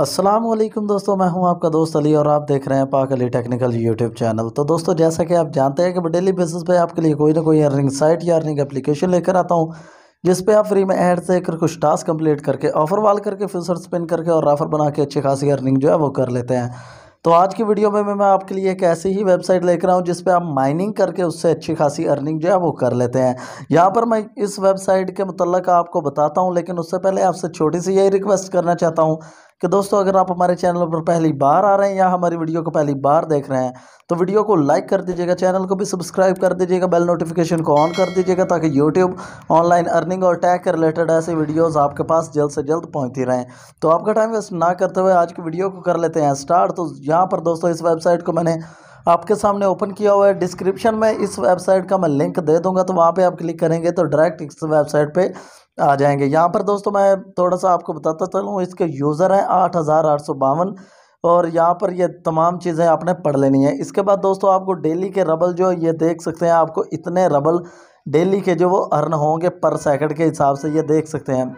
असलम दोस्तों मैं हूं आपका दोस्त अली और आप देख रहे हैं पाक अली टेक्निकल यूट्यूब चैनल तो दोस्तों जैसा कि आप जानते हैं कि मैं डेली बेसिस पे आपके लिए कोई ना कोई अर्निंग साइट या अर्निंग एप्लीकेशन लेकर आता हूं जिस पे आप फ्री में ऐड देकर कुछ टास्क कंप्लीट करके ऑफर वाल करके फ्यूचर स्पिन करके और ऑफर बना के अच्छी खासी अर्निंग जो है वो कर लेते हैं तो आज की वीडियो में मैं आपके लिए एक ऐसी ही वेबसाइट लेकर आऊँ जिस जिसपे आप माइनिंग करके उससे अच्छी खासी अर्निंग जो है वो कर लेते हैं यहाँ पर मैं इस वेबसाइट के मतलब आपको बताता हूँ लेकिन उससे पहले आपसे छोटी सी यही रिक्वेस्ट करना चाहता हूँ कि दोस्तों अगर आप हमारे चैनल पर पहली बार आ रहे हैं या हमारी वीडियो को पहली बार देख रहे हैं तो वीडियो को लाइक कर दीजिएगा चैनल को भी सब्सक्राइब कर दीजिएगा बेल नोटिफिकेशन को ऑन कर दीजिएगा ताकि यूट्यूब ऑनलाइन अर्निंग और टैग के रिलेटेड ऐसे वीडियोज़ आपके पास जल्द से जल्द पहुँचती रहें तो आपका टाइम वेस्ट ना करते हुए आज की वीडियो को कर लेते हैं स्टार्ट तो यहाँ पर दोस्तों इस वेबसाइट को मैंने आपके सामने ओपन किया हुआ है डिस्क्रिप्शन में इस वेबसाइट का मैं लिंक दे दूंगा तो वहाँ पे आप क्लिक करेंगे तो डायरेक्ट इस वेबसाइट पे आ जाएंगे यहाँ पर दोस्तों मैं थोड़ा सा आपको बताता चलूँ इसके यूज़र हैं आठ हज़ार आठ सौ बावन और यहाँ पर ये तमाम चीज़ें आपने पढ़ लेनी है इसके बाद दोस्तों आपको डेली के रबल जो ये देख सकते हैं आपको इतने रबल डेली के जो वो अर्न होंगे पर सेकंड के हिसाब से ये देख सकते हैं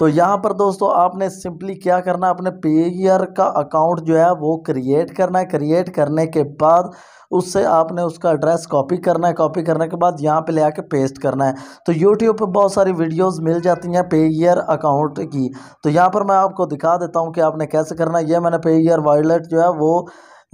तो यहाँ पर दोस्तों आपने सिंपली क्या करना है अपने पेयर का अकाउंट जो है वो क्रिएट करना है क्रिएट करने के बाद उससे आपने उसका एड्रेस कॉपी करना है कॉपी करने के बाद यहाँ पे ले आके पेस्ट करना है तो यूट्यूब पे बहुत सारी वीडियोस मिल जाती हैं पेयर अकाउंट की तो यहाँ पर मैं आपको दिखा देता हूँ कि आपने कैसे करना है ये मैंने पेयर वॉलेट जो है वो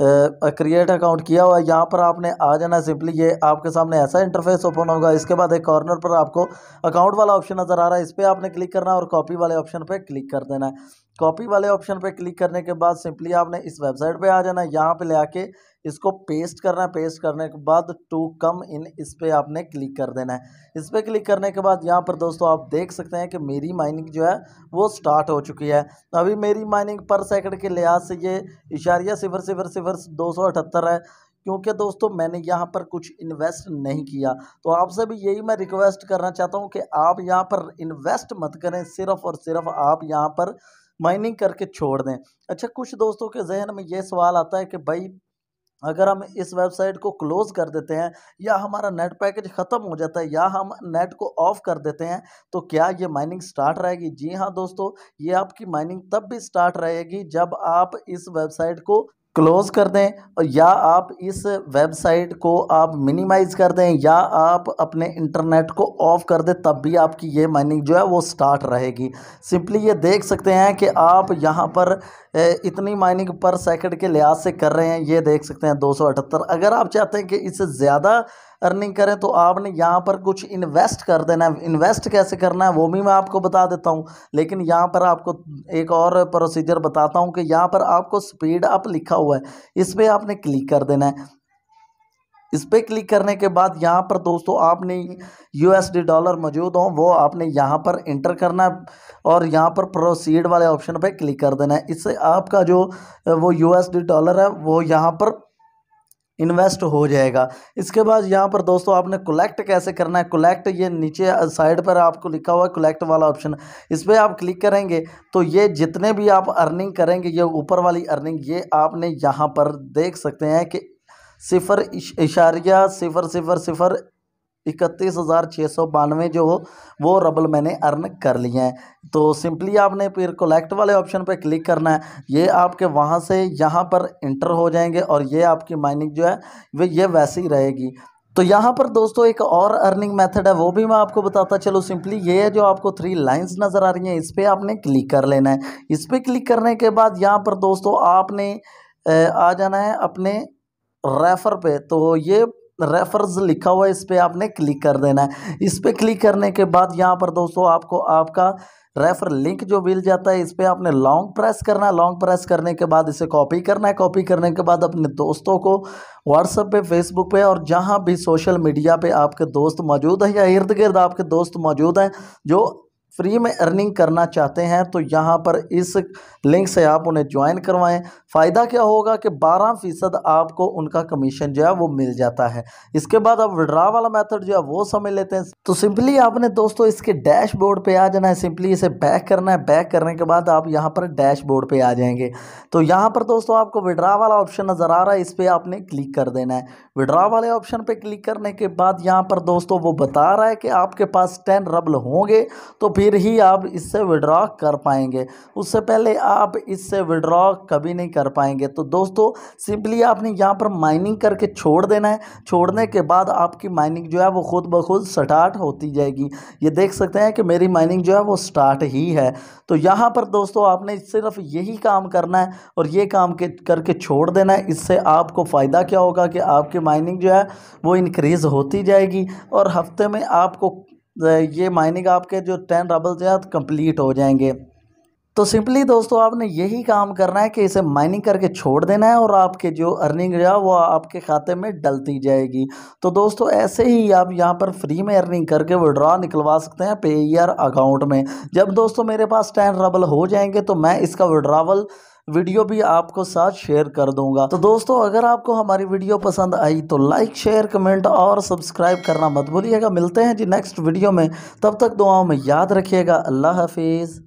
क्रिएट अकाउंट किया हुआ है यहाँ पर आपने आ जाना सिंपली ये आपके सामने ऐसा इंटरफेस ओपन होगा इसके बाद एक कॉर्नर पर आपको अकाउंट वाला ऑप्शन नज़र आ रहा है इस पर आपने क्लिक करना है और कॉपी वाले ऑप्शन पर क्लिक कर देना है कॉपी वाले ऑप्शन पे क्लिक करने के बाद सिंपली आपने इस वेबसाइट पे आ जाना है यहाँ पर ले आके इसको पेस्ट करना है पेस्ट करने के बाद टू कम इन इस पर आपने क्लिक कर देना है इस पर क्लिक करने के बाद यहाँ पर दोस्तों आप देख सकते हैं कि मेरी माइनिंग जो है वो स्टार्ट हो चुकी है अभी मेरी माइनिंग पर सेकंड के लिहाज से ये इशारिया सिफर सिफर सिफर दो सौ अठहत्तर है क्योंकि दोस्तों मैंने यहाँ पर कुछ इन्वेस्ट नहीं किया तो आपसे भी यही मैं रिक्वेस्ट करना चाहता हूँ कि आप यहाँ पर इन्वेस्ट मत करें सिर्फ़ और सिर्फ आप यहाँ पर माइनिंग करके छोड़ दें अच्छा कुछ दोस्तों के जहन में ये सवाल आता है कि भाई अगर हम इस वेबसाइट को क्लोज़ कर देते हैं या हमारा नेट पैकेज ख़त्म हो जाता है या हम नेट को ऑफ़ कर देते हैं तो क्या ये माइनिंग स्टार्ट रहेगी जी हाँ दोस्तों ये आपकी माइनिंग तब भी स्टार्ट रहेगी जब आप इस वेबसाइट को क्लोज़ कर दें और या आप इस वेबसाइट को आप मिनिमाइज़ कर दें या आप अपने इंटरनेट को ऑफ़ कर दें तब भी आपकी ये माइनिंग जो है वो स्टार्ट रहेगी सिंपली ये देख सकते हैं कि आप यहाँ पर इतनी माइनिंग पर सेकंड के लिहाज से कर रहे हैं ये देख सकते हैं दो अगर आप चाहते हैं कि इससे ज़्यादा अर्निंग करें तो आपने यहाँ पर कुछ इन्वेस्ट कर देना है इन्वेस्ट कैसे करना है वो भी मैं आपको बता देता हूँ लेकिन यहाँ पर आपको एक और प्रोसीजर बताता हूँ कि यहाँ पर आपको स्पीड अप लिखा हुआ है इस पर आपने क्लिक कर देना है इस पर क्लिक करने के बाद यहाँ पर दोस्तों आपने यू डॉलर मौजूद हों वो आपने यहाँ पर इंटर करना है और यहाँ पर प्रोसीड वाले ऑप्शन पे क्लिक कर देना है इससे आपका जो वो यू डॉलर है वो यहाँ पर इन्वेस्ट हो जाएगा इसके बाद यहाँ पर दोस्तों आपने कलेक्ट कैसे करना है कलेक्ट ये नीचे साइड पर आपको लिखा हुआ है कलेक्ट वाला ऑप्शन इस पर आप क्लिक करेंगे तो ये जितने भी आप अर्निंग करेंगे ये ऊपर वाली अर्निंग ये आपने यहाँ पर देख सकते हैं कि सिफर इशारिया सिफर सिफर सिफर इकतीस हज़ार छः सौ बानवे जो हो वो रबल मैंने अर्न कर लिए हैं तो सिंपली आपने फिर कलेक्ट वाले ऑप्शन पर क्लिक करना है ये आपके वहाँ से यहाँ पर इंटर हो जाएंगे और ये आपकी माइनिंग जो है वे ये वैसे ही रहेगी तो यहाँ पर दोस्तों एक और अर्निंग मेथड है वो भी मैं आपको बताता चलो सिंपली ये है जो आपको थ्री लाइंस नज़र आ रही हैं इस पर आपने क्लिक कर लेना है इस पर क्लिक करने के बाद यहाँ पर दोस्तों आपने आ जाना है अपने रेफर पे तो ये रेफर्स लिखा हुआ है इस पर आपने क्लिक कर देना है इस पर क्लिक करने के बाद यहाँ पर दोस्तों आपको आपका रेफर लिंक जो मिल जाता है इस पर आपने लॉन्ग प्रेस करना है लॉन्ग प्रेस करने के बाद इसे कॉपी करना है कॉपी करने के बाद अपने दोस्तों को व्हाट्सएप पे फेसबुक पे और जहाँ भी सोशल मीडिया पे आपके दोस्त मौजूद हैं या इर्द गिर्द आपके दोस्त मौजूद हैं जो फ्री में अर्निंग करना चाहते हैं तो यहाँ पर इस लिंक से आप उन्हें ज्वाइन करवाएं फ़ायदा क्या होगा कि 12 फ़ीसद आपको उनका कमीशन जो है वो मिल जाता है इसके बाद आप विड्रा वाला मेथड जो है वो समझ लेते हैं तो सिंपली आपने दोस्तों इसके डैशबोर्ड पे आ जाना है सिंपली इसे बैक करना है बैक करने के बाद आप यहाँ पर डैशबोर्ड पर आ जाएंगे तो यहाँ पर दोस्तों आपको विड्रा वाला ऑप्शन नज़र आ रहा है इस पर आपने क्लिक कर देना है विड्रा वाले ऑप्शन पर क्लिक करने के बाद यहाँ पर दोस्तों वो बता रहा है कि आपके पास टेन रबल होंगे तो फिर फिर ही आप इससे विड्रॉ कर पाएंगे उससे पहले आप इससे विड्रॉ कभी नहीं कर पाएंगे तो दोस्तों सिंपली आपने यहाँ पर माइनिंग करके छोड़ देना है छोड़ने के बाद आपकी माइनिंग जो है वो खुद ब खुद स्टार्ट होती जाएगी ये देख सकते हैं कि मेरी माइनिंग जो है वो स्टार्ट ही है तो यहाँ पर दोस्तों आपने सिर्फ यही काम करना है और ये काम के करके छोड़ देना है इससे आपको फ़ायदा क्या होगा कि आपकी माइनिंग जो है वो इनक्रीज़ होती जाएगी और हफ्ते में आपको तो ये माइनिंग आपके जो टेन रबल्स हैं कंप्लीट हो जाएंगे तो सिंपली दोस्तों आपने यही काम करना है कि इसे माइनिंग करके छोड़ देना है और आपके जो अर्निंग है वो आपके खाते में डलती जाएगी तो दोस्तों ऐसे ही आप यहाँ पर फ्री में अर्निंग करके विड्रॉ निकलवा सकते हैं पे ईयर अकाउंट में जब दोस्तों मेरे पास टेन रबल हो जाएंगे तो मैं इसका विड्रावल वीडियो भी आपको साथ शेयर कर दूंगा तो दोस्तों अगर आपको हमारी वीडियो पसंद आई तो लाइक शेयर कमेंट और सब्सक्राइब करना मत भूलिएगा मिलते हैं जी नेक्स्ट वीडियो में तब तक दुआओं में याद रखिएगा अल्लाह हाफिज़